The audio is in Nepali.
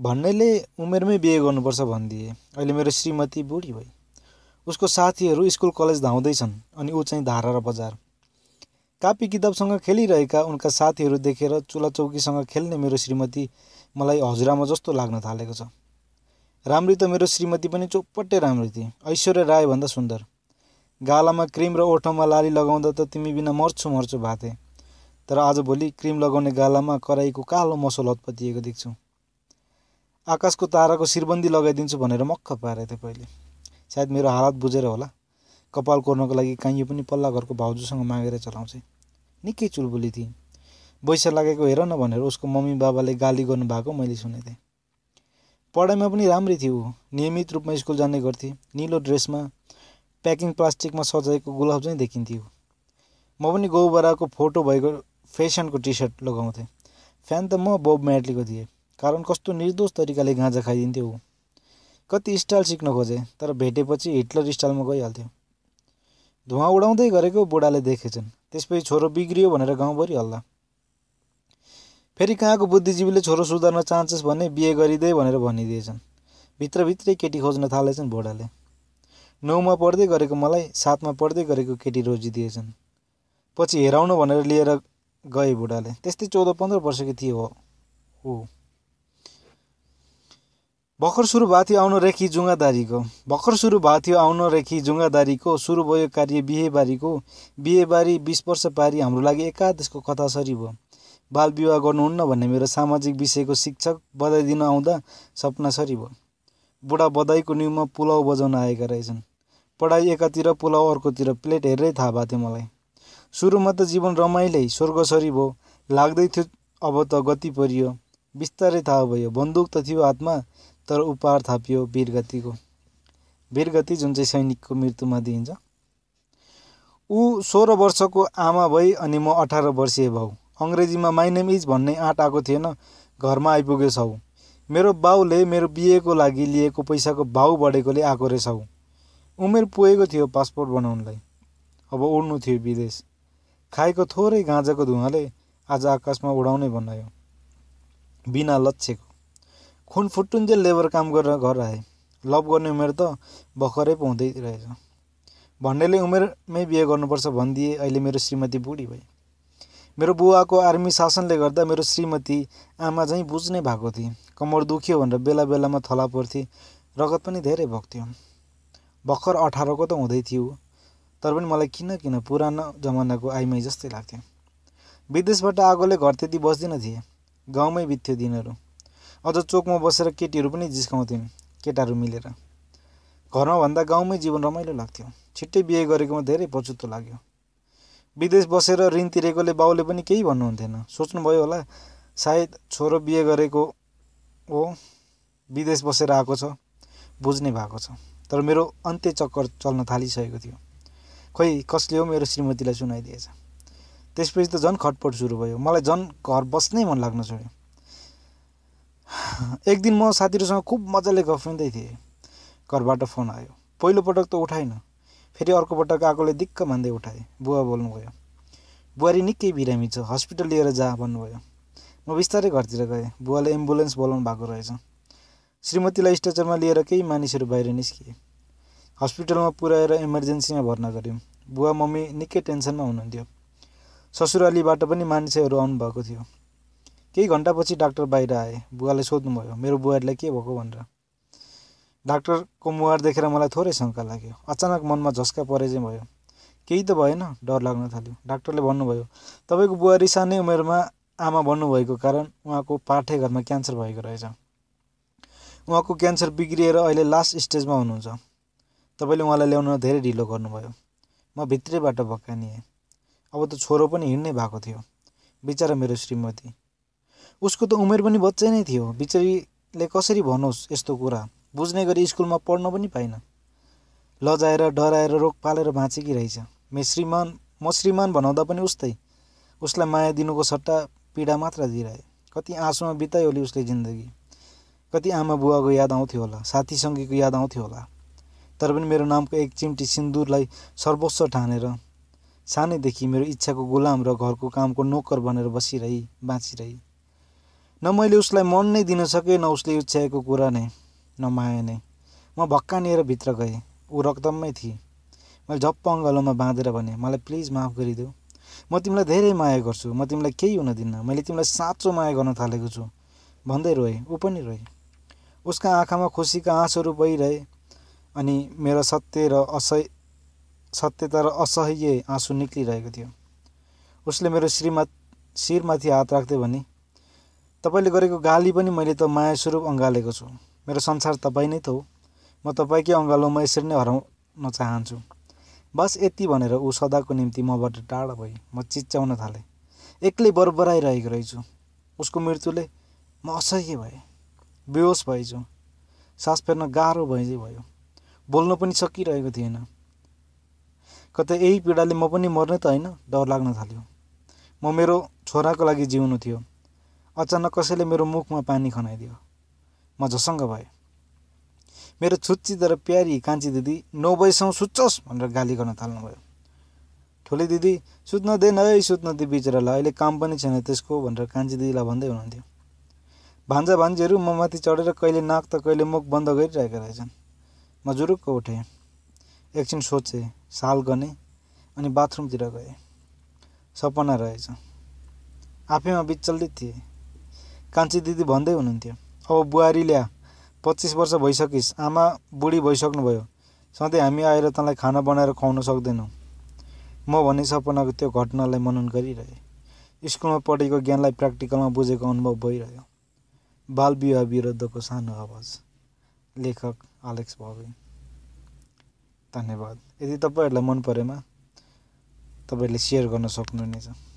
भन्नेले उमेरमै बिहे गर्नुपर्छ भनिदिए अहिले मेरो श्रीमती बुढी भई उसको साथीहरू स्कुल कलेज धाउँदैछन् अनि ऊ चाहिँ धारा र बजार कापी किताबसँग खेलिरहेका उनका साथीहरू देखेर चुलाचौकीसँग खेल्ने मेरो श्रीमती मलाई हजुरआमा जस्तो लाग्न थालेको छ राम्री त मेरो श्रीमती पनि चौपट्टै राम्री थिए ऐश्वर्य रायभन्दा सुन्दर गालामा क्रिम र ओठमा लाली लगाउँदा त तिमी बिना मर्छु मर्छु भएको थिए तर आजभोलि क्रिम लगाउने गालामा कराईको कालो मसो लतपतिएको देख्छु आकाशको ताराको शिरबन्दी लगाइदिन्छु भनेर मक्ख पारेको थिएँ पहिले सायद मेरो हालत बुझेर होला कपाल कोर्नको लागि काइयो पनि पल्ला घरको भाउजूसँग मागेर चलाउँछ निकै चुलबुली थिएँ बैसा लागेको हेर न भनेर उसको मम्मी बाबाले गाली गर्नु मैले सुनेको थिएँ पढाइमा पनि राम्रै थियो ऊ नियमित रूपमा स्कुल जाने गर्थे निलो ड्रेसमा प्याकिङ प्लास्टिकमा सजाएको गुलाब चाहिँ देखिन्थ्यो म पनि गौबराको फोटो भएको फेसनको टी सर्ट लगाउँथेँ फ्यान त म बब म्याटलीको थिएँ कारण कस्तो निर्दोष तरिकाले गाँजा खाइदिन्थ्यो ऊ कति स्टाइल सिक्न खोजे तर भेटेपछि हिटलर स्टाइलमा गइहाल्थ्यो धुवा उडाउँदै गरेको बुढाले देखेछन् त्यसपछि छोरो बिग्रियो भनेर गाउँभरि हल्ला फेरि कहाँको बुद्धिजीवीले छोरो सुधार्न चान्सेस भने बिहे गरिदे भनेर भनिदिएछन् भित्रभित्रै केटी खोज्न थालेछन् बुढाले नौमा पढ्दै गरेको मलाई सातमा पढ्दै गरेको केटी रोजिदिएछन् पछि हेराउनु भनेर लिएर गए बुढाले त्यस्तै चौध पन्ध्र वर्षको थियो हो भर्खर सुरु भएको थियो आउन रेखी जुङ्गादारीको भर्खर सुरु भएको थियो आउन रेखी जुङ्गादारीको सुरु भयो कार्य बिहेबारीको बिहेबारी बिस वर्ष पारी हाम्रो लागि एकादशको कथा सरी भयो बाल विवाह गर्नुहुन्न भन्ने मेरो सामाजिक विषयको शिक्षक बधाई दिन आउँदा सपना सरी भयो बुढा बधाईको न्युमा पुलाउ बजाउन आएका रहेछन् पढाइ एकातिर पुलाउ अर्कोतिर प्लेट हेरेरै थाहा भएको थियो मलाई सुरुमा त जीवन रमाइलै सरी भयो लाग्दै थियो अब त गति परियो बिस्तारै थाहा भयो बन्दुक त थियो हातमा तर उपहार थापियो वीरगतिको वीरगति जुन चाहिँ सैनिकको मृत्युमा दिइन्छ ऊ सोह्र वर्षको आमा भई अनि म अठार वर्षीय भाउ अङ्ग्रेजीमा माइनेम इज भन्ने आँट आएको थिएन घरमा आइपुगेछ हौ मेरो बाउले मेरो बिहेको लागि लिएको पैसाको भाउ बढेकोले आएको रहेछ उमेर पुगेको थियो पासपोर्ट बनाउनलाई अब उड्नु थियो विदेश खाएको थोरै गाँजाको धुवाले आज आकाशमा उडाउने बनायो बिना लक्ष्यको खुन फुटुन्जेल लेबर काम गरेर घर आए लभ गर्ने उमेर त भर्खरै पाउँदै रहेछ भन्नेले उमेरमै बिहे गर्नुपर्छ भनिदिए अहिले मेरो श्रीमती बुढी भए मेरो बुवाको आर्मी शासनले गर्दा मेरो श्रीमती आमा चाहिँ बुझ्ने भएको थिए कमर दुख्यो भनेर बेला बेलामा थला पर्थे रगत पनि धेरै भएको भर्खर अठारको त हुँदै थियो तर पनि मलाई किन किन पुरानो जमानाको आइमाई जस्तै लाग्थ्यो विदेशबाट आगोले घर त्यति बस्दिन थिए गाउँमै बित्थ्यो दिनहरू अझ चोकमा बसेर केटीहरू पनि जिस्काउँथ्यौँ केटाहरू मिलेर घरमा भन्दा गाउँमै जीवन रमाइलो लाग्थ्यो छिट्टै बिहे गरेकोमा धेरै पछुतो लाग्यो विदेश बसेर ऋण तिरेकोले बाउले पनि केही भन्नुहुन्थेन सोच्नुभयो होला सायद छोरो बिहे गरेको हो विदेश बसेर आएको छ बुझ्ने भएको छ तर मेरो अन्त्य चक्कर चल्न थालिसकेको थियो खोइ कसले हो मेरो श्रीमतीलाई सुनाइदिएछ त्यसपछि त झन् खटपट सुरु भयो मलाई झन् घर बस्नै मन लाग्न छोड्यो एक दिन म साथीहरूसँग खुब मजाले गफिँदै थिएँ घरबाट फोन आयो पहिलोपटक त उठाइनँ फेरि अर्कोपटक आएकोले दिक्क भन्दै उठाएँ बुवा बोल्नुभयो बुहारी निकै बिरामी छ हस्पिटल लिएर जा भन्नुभयो म बिस्तारै घरतिर गएँ बुवाले एम्बुलेन्स बोलाउनु भएको रहेछ श्रीमतीलाई स्ट्रेचरमा लिएर केही मानिसहरू बाहिर निस्किए हस्पिटलमा पुर्याएर इमर्जेन्सीमा भर्ना गऱ्यौँ बुवा मम्मी निकै टेन्सनमा हुनुहुन्थ्यो ससुरालीबाट पनि मान्छेहरू आउनुभएको थियो केही घन्टापछि डाक्टर बाहिर आए बुवाले सोध्नुभयो मेरो बुहारीलाई के भएको भनेर डाक्टरको मुहार देखेर मलाई थोरै शङ्का लाग्यो अचानक मनमा झस्का परे चाहिँ भयो केही त भएन डर लाग्न थाल्यो डाक्टरले भन्नुभयो तपाईँको बुहारी सानै उमेरमा आमा भन्नुभएको कारण उहाँको पाठे घरमा क्यान्सर भएको रहेछ उहाँको क्यान्सर बिग्रिएर अहिले लास्ट स्टेजमा हुनुहुन्छ तपाईँले उहाँलाई ल्याउन धेरै ढिलो गर्नुभयो म भित्रैबाट भक्कानिएँ अब त छोरो पनि हिँड्ने भएको थियो बिचरा मेरो श्रीमती उसको त उमेर पनि बच्चै नै थियो बिचरीले कसरी भनोस् यस्तो कुरा बुझ्ने गरी स्कुलमा पढ्न पनि पाइन लजाएर डराएर रोग पालेर बाँचेकी रहेछ मे श्रीमान म श्रीमान भनाउँदा पनि उस्तै उसलाई माया दिनुको सट्टा पीडा मात्र दिइरहे कति आँसुमा बितायो होली उसले जिन्दगी कति आमा बुवाको याद आउँथ्यो होला साथी सङ्गीको याद आउँथ्यो होला तर पनि मेरो नामको एक चिम्टी सिन्दुरलाई सर्वोच्च ठानेर सानैदेखि मेरो इच्छाको गुलाम र घरको कामको नोकर बनेर बसिरही बाँचिरही न मैले उसलाई मन नै दिन सकेँ न उसले उच्याएको कुरा नै न माया नै म भक्कानिएर भित्र गएँ ऊ रक्तममै थिएँ मैले झप्प अङ्गलोमा बाँधेर भने मलाई प्लिज माफ गरिदेऊ म तिमीलाई धेरै माया गर्छु म तिमीलाई केही हुन दिन्न मैले तिमीलाई साँचो माया गर्न थालेको छु भन्दै रोएँ ऊ पनि रोएँ उसका आँखामा खुसीका आँसुहरू बहिरहे अनि मेरो सत्य र असह्य सत्यता र असह्य आँसु निक्लिरहेको थियो उसले मेरो श्रीमा शिरमाथि हात राख्दै भने तपाईँले गरेको गाली पनि मैले त माया स्वरूप अँगालेको छु मेरो संसार तपाईँ नै त हो म तपाईँकै अँगालोमा यसरी नै हराउन चाहन्छु बस यति भनेर ऊ सदाको निम्ति मबाट टाढा भई म चिच्याउन थालेँ एक्लै बरबराइरहेको रहेछु उसको मृत्युले म असह्य भएँ बेहोस भएछु सास फेर्न गाह्रो भइ भयो बोल्न पनि सकिरहेको थिएन कतै यही पीडाले म पनि मर्ने त होइन डर लाग्न थाल्यो म मेरो छोराको लागि जिउनु थियो अचानक कसैले मेरो मुखमा पानी खनाइदियो म झसङ्ग भएँ मेरो छुच्ची तर प्यारी कान्छी दिदी नौ बजीसम्म सुत्छस् भनेर गाली गर्न थाल्नुभयो ठुली दिदी सुत्न दे है सुत्न दि बिचरालाई अहिले काम पनि छैन त्यसको भनेर कान्छी दिदीलाई भन्दै हुनुहुन्थ्यो भान्जा भान्जीहरू म माथि चढेर कहिले नाक त कहिले मुख बन्द गरिरहेका रहेछन् म जुरुक्क उठेँ एकछिन सोचेँ साल गने अनि बाथरुमतिर गएँ सपना रहेछ आफैमा विचलित थिएँ कान्छी दिदी भन्दै हुनुहुन्थ्यो अब बुहारी ल्या पच्चिस वर्ष भइसकिस् आमा बुढी भइसक्नुभयो सधैँ हामी आएर तँलाई खाना बनाएर खुवाउन सक्दैनौँ म भने सपनाको त्यो घटनालाई मनन गरिरहेँ स्कुलमा पढेको ज्ञानलाई प्र्याक्टिकलमा बुझेको अनुभव भइरह्यो बाल विवाह विरुद्धको सानो आवाज लेखक आलेक्स भवि धन्यवाद यदि तपाईँहरूलाई मन परेमा तपाईँहरूले सेयर गर्न सक्नुहुनेछ